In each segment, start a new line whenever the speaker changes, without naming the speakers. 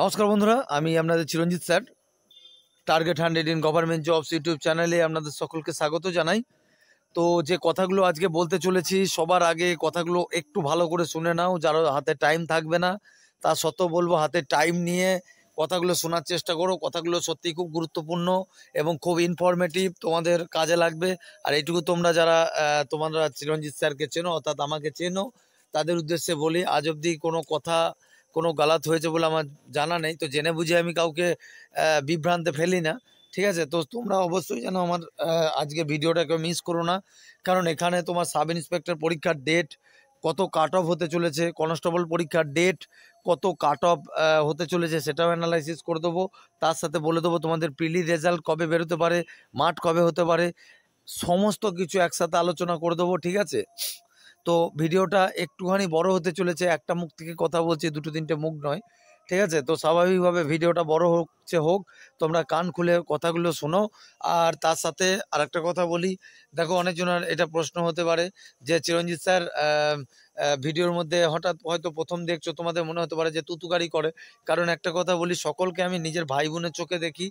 নমস্কার বন্ধুরা আমি আপনাদের Chiranjit sir target hundred in government jobs YouTube চ্যানেলে আপনাদের সকলকে স্বাগত জানাই তো যে কথাগুলো আজকে বলতে চলেছি সবার আগে কথাগুলো একটু ভালো করে শুনে নাও যার হাতে টাইম থাকবে না তা সত্ত্বেও বলবো হাতে টাইম নিয়ে কথাগুলো শোনার চেষ্টা করো কথাগুলো সত্যি খুব গুরুত্বপূর্ণ এবং খুব ইনফরমেটিভ তোমাদের কাজে লাগবে আর এইটুকু তোমরা যারা তোমরা চিরঞ্জিত স্যারকে চেনো অর্থাৎ আমাকে চেনো তাদের উদ্দেশ্যে বলি আজ অবধি কোনো কথা কোনো গালাত হয়েছে বলে আমার জানা নেই তো জেনে বুঝে আমি কাউকে বিভ্রান্তে ফেলি না ঠিক আছে তো তোমরা অবশ্যই যেন আমার আজকে ভিডিওটাকে মিস করো না কারণ এখানে তোমার সাব ইন্সপেক্টর পরীক্ষার ডেট কত কাট অফ হতে চলেছে কনস্টেবল পরীক্ষার ডেট কত কাট অফ হতে চলেছে সেটাও অ্যানালাইসিস করে দেবো তার সাথে বলে দেবো তোমাদের প্রিলি রেজাল্ট কবে বেরোতে পারে মাঠ কবে হতে পারে সমস্ত কিছু একসাথে আলোচনা করে দেবো ঠিক আছে তো ভিডিওটা একটুখানি বড় হতে চলেছে একটা মুখ থেকে কথা বলছি দুটো তিনটে মুখ নয় ঠিক আছে তো স্বাভাবিকভাবে ভিডিওটা বড় হচ্ছে হোক তোমরা কান খুলে কথাগুলো শোনো আর তার সাথে আরেকটা কথা বলি দেখো অনেকজনের এটা প্রশ্ন হতে পারে যে চিরঞ্জিত স্যার ভিডিওর মধ্যে হঠাৎ হয়তো প্রথম দেখছো তোমাদের মনে হতে পারে যে তুতুকারি করে কারণ একটা কথা বলি সকলকে আমি নিজের ভাই বোনের চোখে দেখি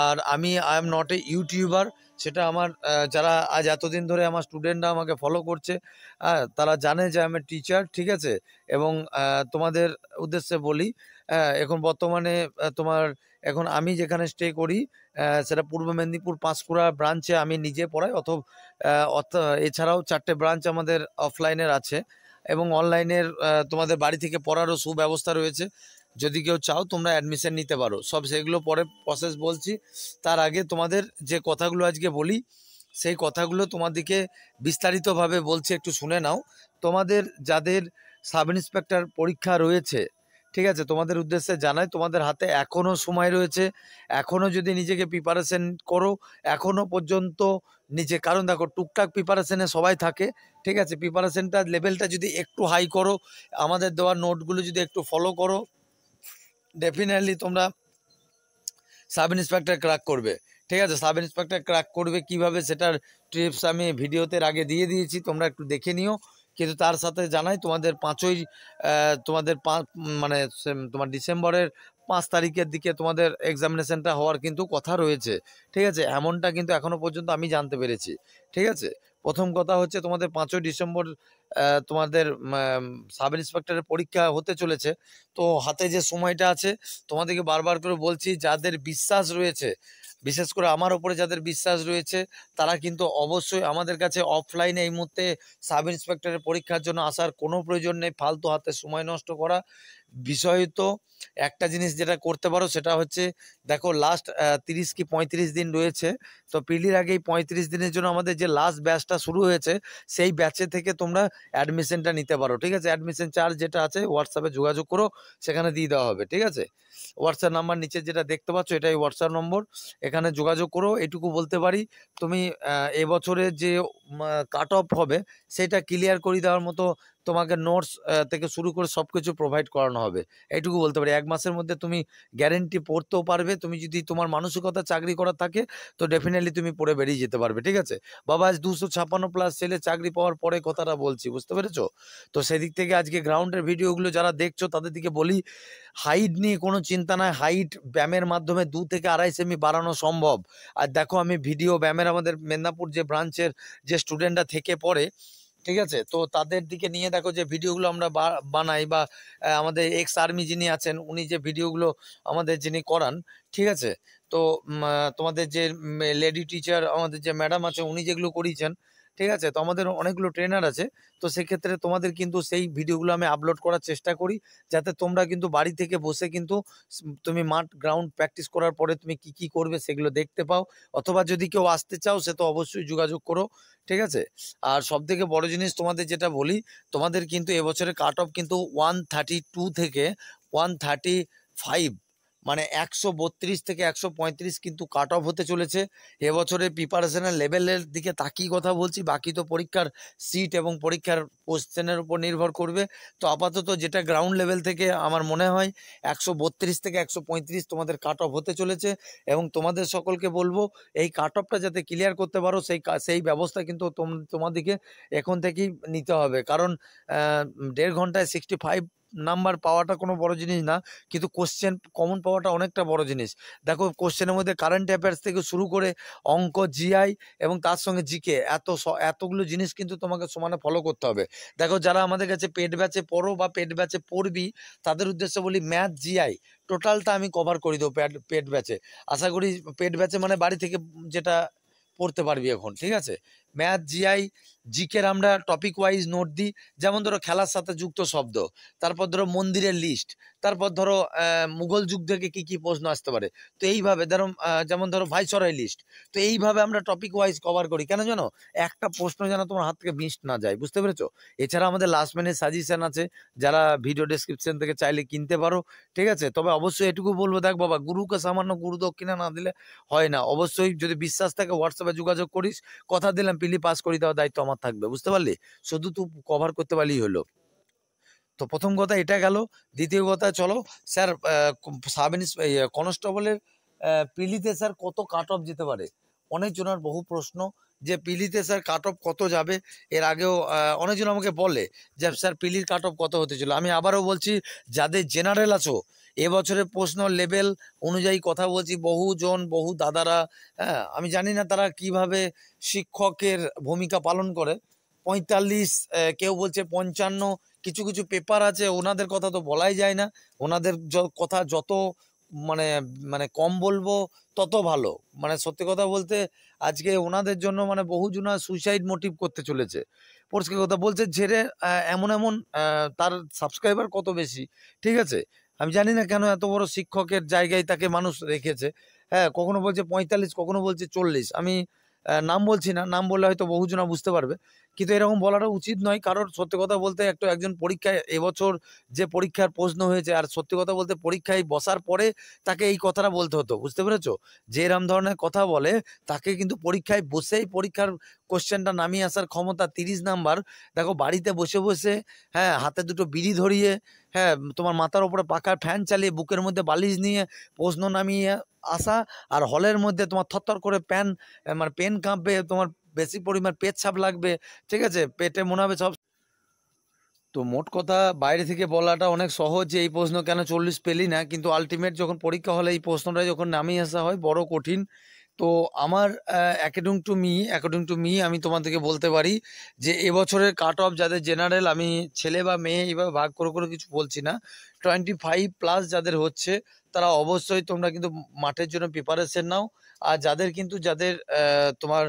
আর আমি I am not a YouTuber সেটা আমার যারা আজ এতদিন ধরে আমার স্টুডেন্টরা আমাকে ফলো করছে তারা জানে যে আমি টিচার ঠিক আছে এবং তোমাদের উদ্দেশ্যে বলি এখন বর্তমানে তোমার এখন আমি যেখানে স্টে করি সেটা পূর্ব মেদিনীপুর পাঁশকুড়া ব্রাঞ্চে আমি নিজে পড়াই অত এছাড়াও চারটে ব্রাঞ্চ আমাদের অফলাইনের আছে এবং অনলাইনের তোমাদের বাড়ি থেকে পড়ারও সুব্যবস্থা রয়েছে যদি কেউ চাও তোমরা অ্যাডমিশন নিতে পারো সব সেগুলো পরে প্রসেস বলছি তার আগে তোমাদের যে কথাগুলো আজকে বলি সেই কথাগুলো তোমাদেরকে বিস্তারিতভাবে বলছি একটু শুনে নাও তোমাদের যাদের সাব ইন্সপেক্টর পরীক্ষা রয়েছে ঠিক আছে তোমাদের উদ্দেশ্যে জানাই তোমাদের হাতে এখনও সময় রয়েছে এখনও যদি নিজেকে প্রিপারেশন করো এখনও পর্যন্ত নিজে কারণ দেখো টুকটাক প্রিপারেশনে সবাই থাকে ঠিক আছে প্রিপারেশনটা লেভেলটা যদি একটু হাই করো আমাদের দেওয়া নোটগুলো যদি একটু ফলো করো ডেফিনেটলি তোমরা সাব ইন্সপেক্টর ক্র্যাক করবে ঠিক আছে সাব ইন্সপেক্টর ক্র্যাক করবে কিভাবে সেটার টিপস আমি ভিডিওতে আগে দিয়ে দিয়েছি তোমরা একটু দেখে নিও কিন্তু তার সাথে জানাই তোমাদের পাঁচই তোমাদের পাঁচ মানে তোমার ডিসেম্বরের পাঁচ তারিখের দিকে তোমাদের এক্সামিনেশনটা হওয়ার কিন্তু কথা রয়েছে ঠিক আছে এমনটা কিন্তু এখনও পর্যন্ত আমি জানতে পেরেছি ঠিক আছে প্রথম কথা হচ্ছে তোমাদের পাঁচই ডিসেম্বর তোমাদের সাব ইন্সপেক্টরের পরীক্ষা হতে চলেছে তো হাতে যে সময়টা আছে তোমাদেরকে বারবার করে বলছি যাদের বিশ্বাস রয়েছে বিশেষ করে আমার ওপরে যাদের বিশ্বাস রয়েছে তারা কিন্তু অবশ্যই আমাদের কাছে অফলাইনে এই মুহূর্তে সাব ইন্সপেক্টরের পরীক্ষার জন্য আসার কোনো প্রয়োজন নেই ফালতু হাতে সময় নষ্ট করা বিষয় তো একটা জিনিস যেটা করতে পারো সেটা হচ্ছে দেখো লাস্ট তিরিশ কি পঁয়ত্রিশ দিন রয়েছে তো পিলির আগেই পঁয়ত্রিশ দিনের জন্য আমাদের যে লাস্ট ব্যাচটা শুরু হয়েছে সেই ব্যাচে থেকে তোমরা অ্যাডমিশনটা নিতে পারো ঠিক আছে অ্যাডমিশন চার্জ যেটা আছে হোয়াটসঅ্যাপে যোগাযোগ করো সেখানে দিয়ে দেওয়া হবে ঠিক আছে হোয়াটসঅ্যাপ নাম্বার নিচে যেটা দেখতে পাচ্ছ এটাই হোয়াটসঅ্যাপ নম্বর এখানে যোগাযোগ করো এটুকু বলতে পারি তুমি এবছরে যে কাট অফ হবে সেটা ক্লিয়ার করে দেওয়ার মতো তোমাকে নোটস থেকে শুরু করে সব কিছু প্রোভাইড করানো হবে এইটুকু বলতে পারি এক মাসের মধ্যে তুমি গ্যারেন্টি পড়তেও পারবে তুমি যদি তোমার মানসিকতা চাকরি করা থাকে তো ডেফিনেটলি তুমি পড়ে বেরিয়ে যেতে পারবে ঠিক আছে বাবা আজ দুশো ছাপ্পান্ন প্লাস ছেলে চাকরি পাওয়ার পরে কথাটা বলছি বুঝতে পেরেছো তো সেদিক থেকে আজকে গ্রাউন্ডের ভিডিওগুলো যারা দেখছো তাদের দিকে বলি হাইট নিয়ে কোনো চিন্তা নাই হাইট ব্যায়ামের মাধ্যমে দু থেকে আড়াই সেমি বাড়ানো সম্ভব আর দেখো আমি ভিডিও ব্যায়ামের আমাদের মেদিনীপুর যে ব্রাঞ্চের যে স্টুডেন্টরা থেকে পড়ে ঠিক আছে তো তাদের দিকে নিয়ে দেখো যে ভিডিওগুলো আমরা বানাই বা আমাদের এক্স আর্মি যিনি আছেন উনি যে ভিডিওগুলো আমাদের যিনি করান ঠিক আছে তো তোমাদের যে লেডি টিচার আমাদের যে ম্যাডাম আছে উনি যেগুলো করিয়েছেন ঠিক আছে তো আমাদের অনেকগুলো ট্রেনার আছে তো সেক্ষেত্রে তোমাদের কিন্তু সেই ভিডিওগুলো আমি আপলোড করার চেষ্টা করি যাতে তোমরা কিন্তু বাড়ি থেকে বসে কিন্তু তুমি মাঠ গ্রাউন্ড প্র্যাকটিস করার পরে তুমি কি কি করবে সেগুলো দেখতে পাও অথবা যদি কেউ আসতে চাও সে তো অবশ্যই যোগাযোগ করো ঠিক আছে আর সব থেকে বড় জিনিস তোমাদের যেটা বলি তোমাদের কিন্তু এবছরে কাট অফ কিন্তু ওয়ান থার্টি টু থেকে ওয়ান থার্টি ফাইভ মানে একশো বত্রিশ থেকে একশো পঁয়ত্রিশ কিন্তু কাট অফ হতে চলেছে এবছরে প্রিপারেশনের লেভেলের দিকে তাকিয়ে কথা বলছি বাকি তো পরীক্ষার সিট এবং পরীক্ষার কোশ্চেনের উপর নির্ভর করবে তো আপাতত যেটা গ্রাউন্ড লেভেল থেকে আমার মনে হয় একশো বত্রিশ থেকে একশো পঁয়ত্রিশ তোমাদের কাট অফ হতে চলেছে এবং তোমাদের সকলকে বলবো এই কাট অফটা যাতে ক্লিয়ার করতে পারো সেই সেই ব্যবস্থা কিন্তু তোমাদিকে এখন থেকেই নিতে হবে কারণ দেড় ঘন্টায় সিক্সটি ফাইভ নাম্বার পাওয়াটা কোনো বড় জিনিস না কিন্তু কোশ্চেন কমন পাওয়াটা অনেকটা বড় জিনিস দেখো কোশ্চেনের মধ্যে কারেন্ট অ্যাফেয়ার্স থেকে শুরু করে অঙ্ক জিআই এবং তার সঙ্গে জিকে এত এতগুলো জিনিস কিন্তু তোমাকে সমানে ফলো করতে হবে দেখো যারা আমাদের কাছে পেট ব্যাচে পড়ো বা পেট ব্যাচে পড়বি তাদের উদ্দেশ্যে বলি ম্যাথ জিআই টোটালটা আমি কভার করে দেবো পেট পেট ব্যাচে আশা করি পেট ব্যাচে মানে বাড়ি থেকে যেটা পড়তে পারবি এখন ঠিক আছে ম্যাথ জিআই জিকের আমরা টপিক ওয়াইজ নোট দিই যেমন ধরো খেলার সাথে যুক্ত শব্দ তারপর ধরো মন্দিরের লিস্ট তারপর ধরো মুঘল যুগ থেকে কী কী প্রশ্ন আসতে পারে তো এইভাবে ধরো যেমন ধরো ভাইসরাই লিস্ট তো এইভাবে আমরা টপিক ওয়াইজ কভার করি কেন জানো একটা প্রশ্ন যেন তোমার হাত থেকে মিস না যায় বুঝতে পেরেছো এছাড়া আমাদের লাস্ট মিনিট সাজেশান আছে যারা ভিডিও ডিসক্রিপশন থেকে চাইলে কিনতে পারো ঠিক আছে তবে অবশ্যই এটুকু বলবো দেখ বাবা গুরুকে সামান্য গুরু দক্ষিণা না দিলে হয় না অবশ্যই যদি বিশ্বাস থাকে হোয়াটসঅ্যাপে যোগাযোগ করিস কথা দিলাম পিলি পাস করে দেওয়ার দায়িত্ব আমার থাকবে বুঝতে পারলি শুধু তো কভার করতে পারলেই হলো তো প্রথম কথা এটা গেল দ্বিতীয় কথা চলো স্যার সাব কনস্টেবলের পিলিতে স্যার কত কাট অফ যেতে পারে অনেকজনের বহু প্রশ্ন যে পিলিতে স্যার কাট অফ কত যাবে এর আগেও অনেকজন আমাকে বলে যে স্যার পিলির কাট অফ কত হতে চলো আমি আবারও বলছি যাদের জেনারেল আছো এবছরের প্রশ্ন লেভেল অনুযায়ী কথা বলছি বহুজন বহু দাদারা হ্যাঁ আমি জানি না তারা কিভাবে শিক্ষকের ভূমিকা পালন করে পঁয়তাল্লিশ কেউ বলছে পঞ্চান্ন কিছু কিছু পেপার আছে ওনাদের কথা তো বলাই যায় না ওনাদের কথা যত মানে মানে কম বলবো তত ভালো মানে সত্যি কথা বলতে আজকে ওনাদের জন্য মানে বহুজনা সুইসাইড মোটিভ করতে চলেছে পরিষ্কার কথা বলছে ঝেড়ে এমন এমন তার সাবস্ক্রাইবার কত বেশি ঠিক আছে আমি জানি না কেন এত বড় শিক্ষকের জায়গায় তাকে মানুষ রেখেছে হ্যাঁ কখনো বলছে পঁয়তাল্লিশ কখনো বলছে চল্লিশ আমি নাম বলছি না নাম বললে হয়তো বহুজনা বুঝতে পারবে কিন্তু এরকম বলাটা উচিত নয় কারোর সত্যি কথা বলতে একটা একজন পরীক্ষায় এবছর যে পরীক্ষার প্রশ্ন হয়েছে আর সত্যি কথা বলতে পরীক্ষায় বসার পরে তাকে এই কথাটা বলতে হতো বুঝতে পেরেছ যে এরম ধরনের কথা বলে তাকে কিন্তু পরীক্ষায় বসেই পরীক্ষার কোশ্চেনটা নামিয়ে আসার ক্ষমতা তিরিশ নাম্বার দেখো বাড়িতে বসে বসে হ্যাঁ হাতে দুটো বিড়ি ধরিয়ে হ্যাঁ তোমার মাথার ওপরে পাখার ফ্যান চালিয়ে বুকের মধ্যে বালিশ নিয়ে প্রশ্ন নামিয়ে আসা আর হলের মধ্যে তোমার থরথর করে প্যান মানে পেন কাঁপবে তোমার বেশি পরিমাণ পেট ছাপ লাগবে ঠিক আছে পেটে মনে হবে সব তো মোট কথা বাইরে থেকে বলাটা অনেক সহজ যে এই প্রশ্ন কেন চল্লিশ পেলি না কিন্তু আলটিমেট যখন পরীক্ষা হলে এই প্রশ্নটা যখন নামিয়ে আসা হয় বড় কঠিন তো আমার according to me according to me আমি তোমাদেরকে বলতে পারি যে এবছরের কাট অফ যাদের জেনারেল আমি ছেলে বা মেয়ে এভাবে ভাগ করে করে কিছু বলছি না টোয়েন্টি ফাইভ প্লাস যাদের হচ্ছে তারা অবশ্যই তোমরা কিন্তু মাঠের জন্য প্রিপারেশন নাও আর যাদের কিন্তু যাদের তোমার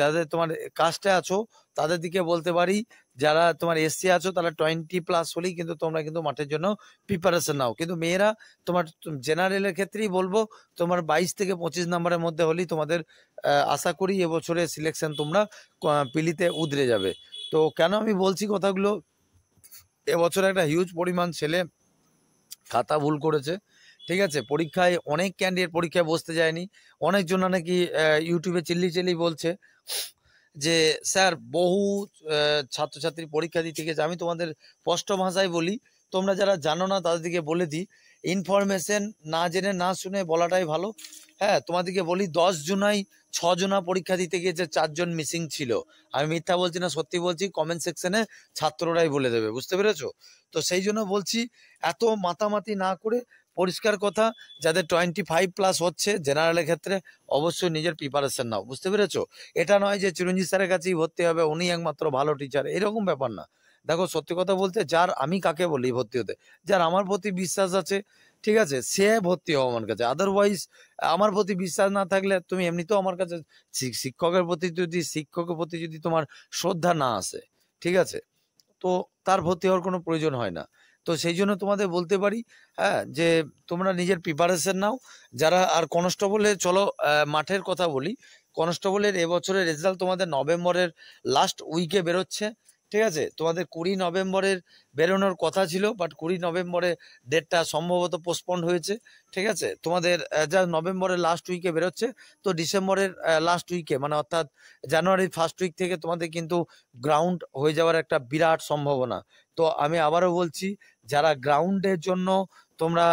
যাদের তোমার কাস্টে আছো তাদের দিকে বলতে পারি যারা তোমার এসসি আছো তারা টোয়েন্টি প্লাস হলেই কিন্তু তোমরা কিন্তু মাঠের জন্য প্রিপারেশন নাও কিন্তু মেয়েরা তোমার জেনারেলের ক্ষেত্রেই বলবো তোমার বাইশ থেকে পঁচিশ নম্বরের মধ্যে হলেই তোমাদের আশা করি এবছরে সিলেকশন তোমরা পিলিতে উদরে যাবে তো কেন আমি বলছি কথাগুলো এবছর একটা হিউজ পরিমাণ ছেলে খাতা ভুল করেছে ঠিক আছে পরীক্ষায় অনেক ক্যান্ডিডেট পরীক্ষায় বসতে যায়নি অনেকজন নাকি ইউটিউবে চিল্লি চিল্লি বলছে যে স্যার বহু ছাত্রছাত্রী পরীক্ষা দিতে গেছে আমি তোমাদের স্পষ্ট ভাষায় বলি তোমরা যারা জানো না তাদেরকে বলে দিই ইনফরমেশন না জেনে না শুনে বলাটাই ভালো হ্যাঁ তোমাদেরকে বলি দশ জুনাই ছজনা পরীক্ষা দিতে গিয়েছে চারজন মিসিং ছিল আমি মিথ্যা বলছি না সত্যি বলছি কমেন্ট সেকশনে ছাত্ররাই বলে দেবে বুঝতে পেরেছো তো সেই জন্য বলছি এত মাতামাতি না করে পরিষ্কার কথা যাদের টোয়েন্টি ফাইভ প্লাস হচ্ছে জেনারেলের ক্ষেত্রে অবশ্যই নিজের প্রিপারেশন নাও বুঝতে পেরেছো এটা নয় যে চিরঞ্জিত স্যারের কাছেই ভর্তি হবে উনি একমাত্র ভালো টিচার এরকম ব্যাপার না দেখো সত্যি কথা বলতে যার আমি কাকে বলি ভর্তি হতে যার আমার প্রতি বিশ্বাস আছে ঠিক আছে সে ভর্তি হও আমার কাছে আদারওয়াইজ আমার প্রতি বিশ্বাস না থাকলে তুমি এমনিতেও আমার কাছে শিক্ষকের প্রতি যদি শিক্ষকের প্রতি যদি তোমার শ্রদ্ধা না আসে ঠিক আছে তো তার ভর্তি হওয়ার কোনো প্রয়োজন হয় না তো সেই জন্য তোমাদের বলতে পারি হ্যাঁ যে তোমরা নিজের প্রিপারেশন নাও যারা আর কনস্টেবলে চলো মাঠের কথা বলি কনস্টেবলের এবছরের রেজাল্ট তোমাদের নভেম্বরের লাস্ট উইকে বেরোচ্ছে ঠিক আছে তোমাদের কুড়ি নভেম্বরের বেরোনোর কথা ছিল বাট কুড়ি নভেম্বরে ডেটটা সম্ভবত পোস্টপন্ড হয়েছে ঠিক আছে তোমাদের যা নভেম্বরের লাস্ট উইকে বেরোচ্ছে তো ডিসেম্বরের লাস্ট উইকে মানে অর্থাৎ জানুয়ারির ফার্স্ট উইক থেকে তোমাদের কিন্তু গ্রাউন্ড হয়ে যাওয়ার একটা বিরাট সম্ভাবনা তো আমি আবারও বলছি যারা গ্রাউন্ডের জন্য তোমরা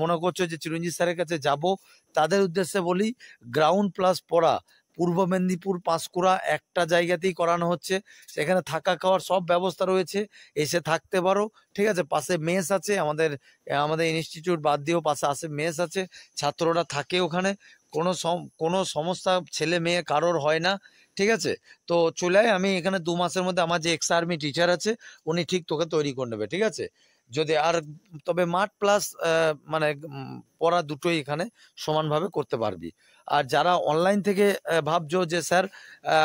মনে করছো যে চিরঞ্জিত স্যারের কাছে যাব তাদের উদ্দেশ্যে বলি গ্রাউন্ড প্লাস পড়া পূর্ব মেদিনীপুর পাঁশকুড়া একটা জায়গাতেই করানো হচ্ছে সেখানে থাকা খাওয়ার সব ব্যবস্থা রয়েছে এসে থাকতে পারো ঠিক আছে পাশে মেস আছে আমাদের আমাদের ইনস্টিটিউট বাদ দিয়েও পাশে আসে মেস আছে ছাত্ররা থাকে ওখানে কোনো কোনো সমস্যা ছেলে মেয়ে কারোর হয় না ঠিক আছে তো চলে আমি এখানে দু মাসের মধ্যে আমার যে এক্স আর্মি টিচার আছে উনি ঠিক তোকে তৈরি করে নেবে ঠিক আছে যদি আর তবে মাঠ প্লাস মানে পড়া দুটোই এখানে সমানভাবে করতে পারবি আর যারা অনলাইন থেকে ভাবছো যে স্যার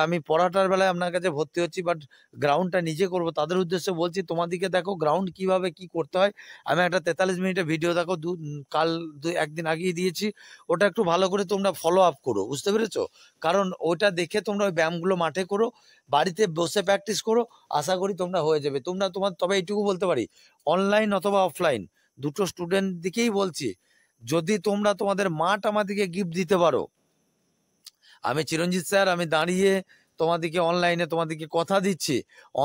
আমি পড়াটার বেলায় আপনার কাছে ভর্তি হচ্ছি বাট গ্রাউন্ডটা নিজে করব তাদের উদ্দেশ্যে বলছি তোমাদিকে দেখো গ্রাউন্ড কিভাবে কি করতে হয় আমি একটা তেতাল্লিশ মিনিটের ভিডিও দেখো দু কাল দু একদিন আগিয়ে দিয়েছি ওটা একটু ভালো করে তোমরা ফলো আপ করো বুঝতে পেরেছো কারণ ওটা দেখে তোমরা ওই ব্যায়ামগুলো মাঠে করো বাড়িতে বসে প্র্যাকটিস করো আশা করি তোমরা হয়ে যাবে তোমরা তোমার তবে এইটুকু বলতে পারি অনলাইন অথবা অফলাইন দুটো স্টুডেন্ট দিকেই বলছি যদি তোমরা তোমাদের মাঠ আমাদেরকে গিফট দিতে পারো আমি চিরঞ্জিত স্যার আমি দাঁড়িয়ে তোমাদেরকে অনলাইনে তোমাদেরকে কথা দিচ্ছি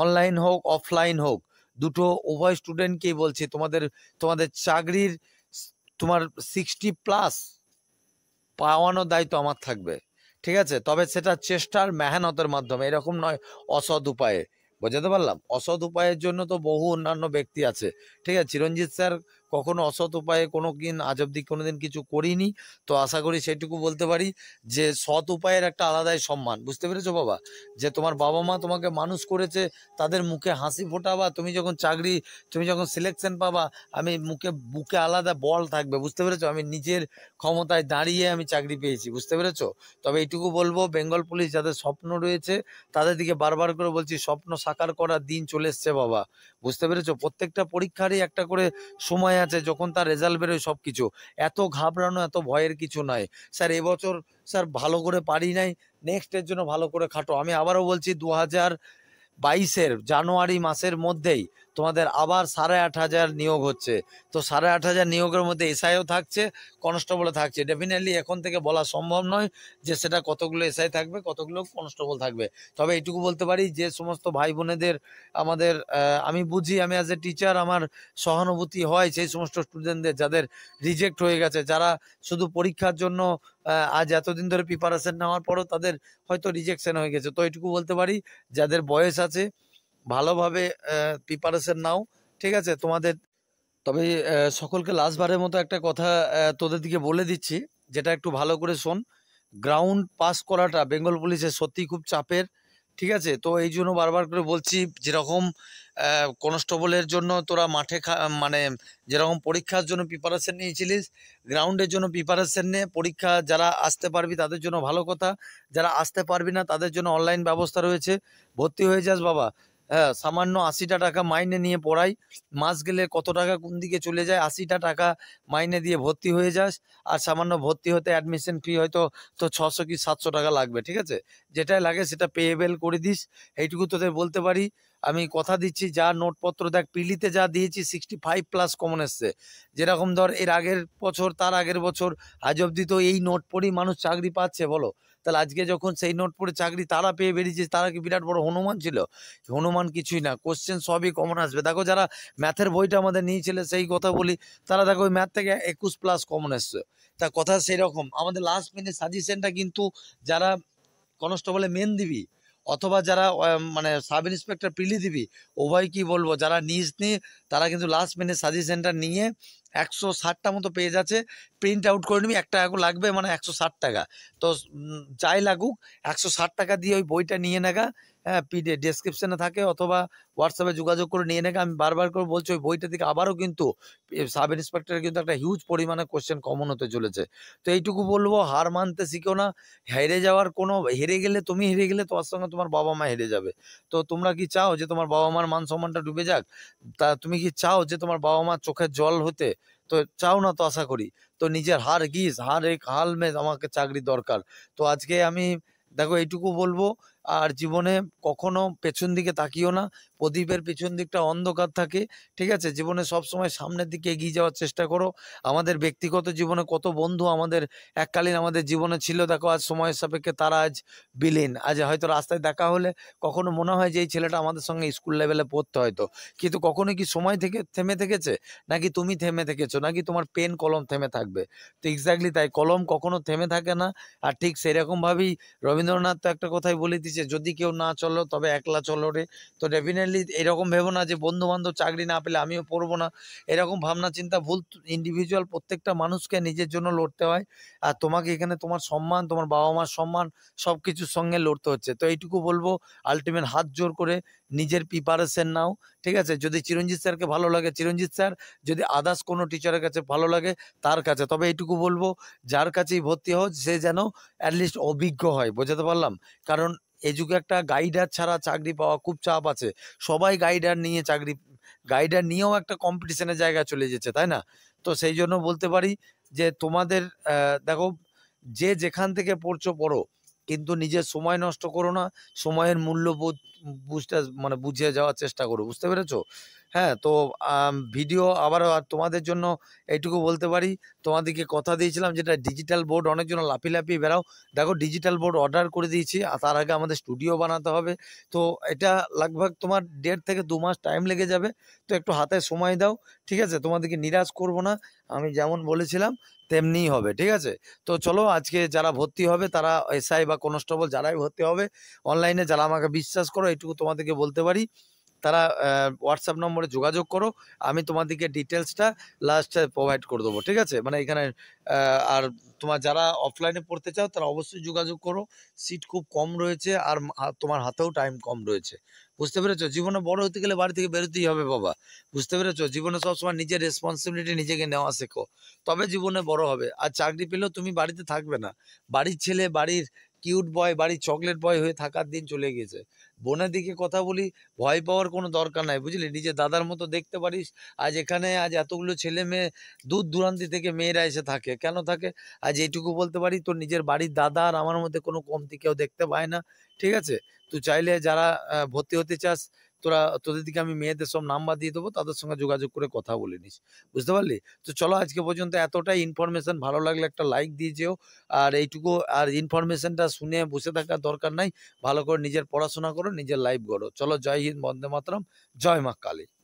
অনলাইন হোক অফলাইন হোক দুটো উভয় স্টুডেন্টকেই বলছি তোমাদের তোমাদের চাকরির তোমার সিক্সটি প্লাস পাওয়ানোর দায়িত্ব আমার থাকবে ঠিক আছে তবে সেটা চেষ্টার মেহনতের মাধ্যমে এরকম নয় অসৎ উপায়ে বোঝাতে পারলাম অসৎ উপায়ের জন্য তো বহু অন্যান্য ব্যক্তি আছে ঠিক আছে চিরঞ্জিত স্যার কখনো অসৎ উপায়ে কোনো দিন আজ অব্দি কোনো দিন কিছু করিনি তো আশা করি সেটুকু বলতে পারি যে সৎ উপায়ের একটা আলাদাই সম্মান বুঝতে পেরেছো বাবা যে তোমার বাবা মা তোমাকে মানুষ করেছে তাদের মুখে হাসি ফোটাবা তুমি যখন চাকরি তুমি যখন সিলেকশন পাবা আমি মুখে বুকে আলাদা বল থাকবে বুঝতে পেরেছো আমি নিজের ক্ষমতায় দাঁড়িয়ে আমি চাকরি পেয়েছি বুঝতে পেরেছো তবে এইটুকু বলবো বেঙ্গল পুলিশ যাদের স্বপ্ন রয়েছে তাদের দিকে বারবার করে বলছি স্বপ্ন সাকার করার দিন চলে এসছে বাবা বুঝতে পেরেছো প্রত্যেকটা পরীক্ষারই একটা করে সময় আছে যখন তার রেজাল্ট বেরোয় সব কিছু এত ঘাবড়ানো এত ভয়ের কিছু নয় স্যার এবছর স্যার ভালো করে পারি নাই নেক্সটের জন্য ভালো করে খাটো আমি আবারও বলছি দু হাজার বাইশের জানুয়ারি মাসের মধ্যেই তোমাদের আবার সাড়ে আট হাজার নিয়োগ হচ্ছে তো সাড়ে আট হাজার নিয়োগের মধ্যে এসআইও থাকছে কনস্টেবলও থাকছে ডেফিনেটলি এখন থেকে বলা সম্ভব নয় যে সেটা কতগুলো এসআই থাকবে কতগুলো কনস্টেবল থাকবে তবে এইটুকু বলতে পারি যে সমস্ত ভাই বোনেদের আমাদের আমি বুঝি আমি অ্যাজ এ টিচার আমার সহানুভূতি হয় সেই সমস্ত স্টুডেন্টদের যাদের রিজেক্ট হয়ে গেছে যারা শুধু পরীক্ষার জন্য আজ এতদিন ধরে প্রিপারেশন নেওয়ার পরও তাদের হয়তো রিজেকশন হয়ে গেছে তো এইটুকু বলতে পারি যাদের বয়স আছে ভালোভাবে প্রিপারেশন নাও ঠিক আছে তোমাদের তবে সকলকে লাস্টবারের মতো একটা কথা তোদের দিকে বলে দিচ্ছি যেটা একটু ভালো করে শোন গ্রাউন্ড পাস করাটা বেঙ্গল পুলিশের সত্যি খুব চাপের ঠিক আছে তো এই জন্য বারবার করে বলছি যেরকম কনস্টেবলের জন্য তোরা মাঠে মানে যেরকম পরীক্ষার জন্য প্রিপারেশান নিয়েছিলিস গ্রাউন্ডের জন্য প্রিপারেশান নে পরীক্ষা যারা আসতে পারবি তাদের জন্য ভালো কথা যারা আসতে পারবি না তাদের জন্য অনলাইন ব্যবস্থা রয়েছে ভর্তি হয়ে যাস বাবা হ্যাঁ সামান্য আশিটা টাকা মাইনে নিয়ে পড়াই মাস গেলে কত টাকা কোন দিকে চলে যায় আশিটা টাকা মাইনে দিয়ে ভর্তি হয়ে যাস আর সামান্য ভর্তি হতে অ্যাডমিশন ফি হয়তো তো ছশো কি সাতশো টাকা লাগবে ঠিক আছে যেটাই লাগে সেটা পেয়েবেল করে দিস এইটুকু তোদের বলতে পারি আমি কথা দিচ্ছি যা নোটপত্র দেখ পিলিতে যা দিয়েছি সিক্সটি ফাইভ প্লাস কমন এসছে যেরকম ধর এর আগের বছর তার আগের বছর আজ অব্দি তো এই নোট পড়েই মানুষ চাকরি পাচ্ছে বলো তাহলে আজকে যখন সেই নোট পড়ে চাকরি তারা পেয়ে বেরিয়েছে তারা কি বিরাট বড় হনুমান ছিল হনুমান কিছুই না কোশ্চেন সবই কমন আসবে দেখো যারা ম্যাথের বইটা আমাদের নিয়েছিল সেই কথা বলি তারা দেখো ওই ম্যাথ থেকে একুশ প্লাস কমন এসছে তা কথা সেরকম আমাদের লাস্ট মিনিট সাজেশনটা কিন্তু যারা কনস্টেবলে মেন দিবি অথবা যারা মানে সাব ইন্সপেক্টর পিলি দিবি উভয় কি বলবো যারা নিজ নি তারা কিন্তু লাস্ট মিনিট সাজেশনটা নিয়ে একশো ষাটটা মতো পেজ আছে প্রিন্ট আউট করে নিবি এক টাকা লাগবে মানে একশো ষাট টাকা তো যাই লাগুক একশো ষাট টাকা দিয়ে ওই বইটা নিয়ে নেগা হ্যাঁ পিডে ডেসক্রিপশানে থাকে অথবা হোয়াটসঅ্যাপে যোগাযোগ করে নিয়ে নেকে আমি বারবার করে বলছি ওই বইটা থেকে আবারও কিন্তু সাব ইন্সপেক্টরের কিন্তু একটা হিউজ পরিমাণে কোশ্চেন কমন হতে চলেছে তো এইটুকু বলবো হার মানতে শিখো না হেরে যাওয়ার কোনো হেরে গেলে তুমি হেরে গেলে তোমার সঙ্গে তোমার বাবা মা হেরে যাবে তো তোমরা কি চাও যে তোমার বাবা মার মান সম্মানটা ডুবে যাক তা তুমি কি চাও যে তোমার বাবা মার চোখের জল হতে তো চাও না তো আশা করি তো নিজের হার গিস হার এক হাল মে আমাকে চাকরি দরকার তো আজকে আমি দেখো এইটুকু বলবো আর জীবনে কখনো পেছন দিকে তাকিও না প্রদীপের পেছন দিকটা অন্ধকার থাকে ঠিক আছে জীবনে সবসময় সামনের দিকে এগিয়ে যাওয়ার চেষ্টা করো আমাদের ব্যক্তিগত জীবনে কত বন্ধু আমাদের এককালীন আমাদের জীবনে ছিল দেখো আজ সময়ের সাপেক্ষে তারা আজ বিলীন আজ হয়তো রাস্তায় দেখা হলে কখনো মনে হয় যে এই ছেলেটা আমাদের সঙ্গে স্কুল লেভেলে পড়তে হয়তো কিন্তু কখনো কি সময় থেকে থেমে থেকেছে নাকি তুমি থেমে থেকেছো নাকি তোমার পেন কলম থেমে থাকবে তো এক্স্যাক্টলি তাই কলম কখনো থেমে থাকে না আর ঠিক সেরকমভাবেই রবীন্দ্রনাথ তো একটা কথাই বলে বলিতেছে যে যদি কেউ না চলো তবে একলা চলো রে তো ডেফিনেটলি এরকম ভেবো না যে বন্ধুবান্ধব চাকরি না পেলে আমিও পড়বো না এরকম ভাবনা চিন্তা ভুল ইন্ডিভিজুয়াল প্রত্যেকটা মানুষকে নিজের জন্য লড়তে হয় আর তোমাকে এখানে তোমার সম্মান তোমার বাবা মার সম্মান সব কিছুর সঙ্গে লড়তে হচ্ছে তো এইটুকু বলবো আলটিমেট হাত জোর করে নিজের প্রিপারেশন নাও ঠিক আছে যদি চিরঞ্জিত স্যারকে ভালো লাগে চিরঞ্জিত স্যার যদি আদার্স কোনো টিচারের কাছে ভালো লাগে তার কাছে তবে এইটুকু বলবো যার কাছেই ভর্তি হোক সে যেন অ্যাটলিস্ট অভিজ্ঞ হয় বোঝাতে পারলাম কারণ এই যুগে একটা গাইডার ছাড়া চাকরি পাওয়া খুব চাপ আছে সবাই গাইডার নিয়ে চাকরি গাইডার নিয়েও একটা কম্পিটিশনের জায়গা চলে যেছে তাই না তো সেই জন্য বলতে পারি যে তোমাদের দেখো যে যেখান থেকে পড়ছো পড়ো কিন্তু নিজের সময় নষ্ট করো না সময়ের মূল্য বুঝতে মানে বুঝে যাওয়ার চেষ্টা করো বুঝতে পেরেছো হ্যাঁ তো ভিডিও আবার তোমাদের জন্য এইটুকু বলতে পারি তোমাদেরকে কথা দিয়েছিলাম যেটা ডিজিটাল বোর্ড অনেকজন লাফি লাফিয়ে বেড়াও দেখো ডিজিটাল বোর্ড অর্ডার করে দিয়েছি আর তার আগে আমাদের স্টুডিও বানাতে হবে তো এটা লাগভাগ তোমার দেড় থেকে দু মাস টাইম লেগে যাবে তো একটু হাতে সময় দাও ঠিক আছে তোমাদেরকে নিরাশ করব না আমি যেমন বলেছিলাম তেমনিই হবে ঠিক আছে তো চলো আজকে যারা ভর্তি হবে তারা এসআই বা কনস্টেবল যারাই ভর্তি হবে অনলাইনে যারা আমাকে বিশ্বাস করো এইটুকু তোমাদেরকে বলতে পারি তারা হোয়াটসঅ্যাপ নম্বরে যোগাযোগ করো আমি তোমাদেরকে ডিটেলসটা লাস্টে প্রোভাইড করে দেবো ঠিক আছে মানে এখানে আর তোমার যারা অফলাইনে পড়তে চাও তারা অবশ্যই যোগাযোগ করো সিট খুব কম রয়েছে আর তোমার হাতেও টাইম কম রয়েছে বুঝতে পেরেছো জীবনে বড় হতে গেলে বাড়ি থেকে বেরোতেই হবে বাবা বুঝতে পেরেছো জীবনে সবসময় নিজের রেসপন্সিবিলিটি নিজেকে নেওয়া শেখো তবে জীবনে বড় হবে আর চাকরি পেলেও তুমি বাড়িতে থাকবে না বাড়ির ছেলে বাড়ির কিউট বয় বাড়ি চকলেট বয় হয়ে থাকার দিন চলে গেছে বোনের দিকে কথা বলি ভয় পাওয়ার কোনো দরকার নাই বুঝলি নিজে দাদার মতো দেখতে পারিস আজ এখানে আজ এতগুলো ছেলে মেয়ে দূর দূরান্তি থেকে মেয়েরা এসে থাকে কেন থাকে আজ এইটুকু বলতে পারি তোর নিজের বাড়ির দাদা আর আমার মধ্যে কোনো কমতি কেউ দেখতে পায় না ঠিক আছে তুই চাইলে যারা ভর্তি হতে চাস তোরা তোদের দিকে আমি মেয়েদের সব নাম্বার দিয়ে দেবো তাদের সঙ্গে যোগাযোগ করে কথা বলে নিস বুঝতে পারলি তো চলো আজকে পর্যন্ত এতটাই ইনফরমেশান ভালো লাগলে একটা লাইক দিয়ে যেও আর এইটুকু আর ইনফরমেশানটা শুনে বসে থাকার দরকার নাই ভালো করে নিজের পড়াশোনা করো নিজের লাইফ গড়ো চলো জয় হিন্দ বন্দে মাতরম জয় মা কালী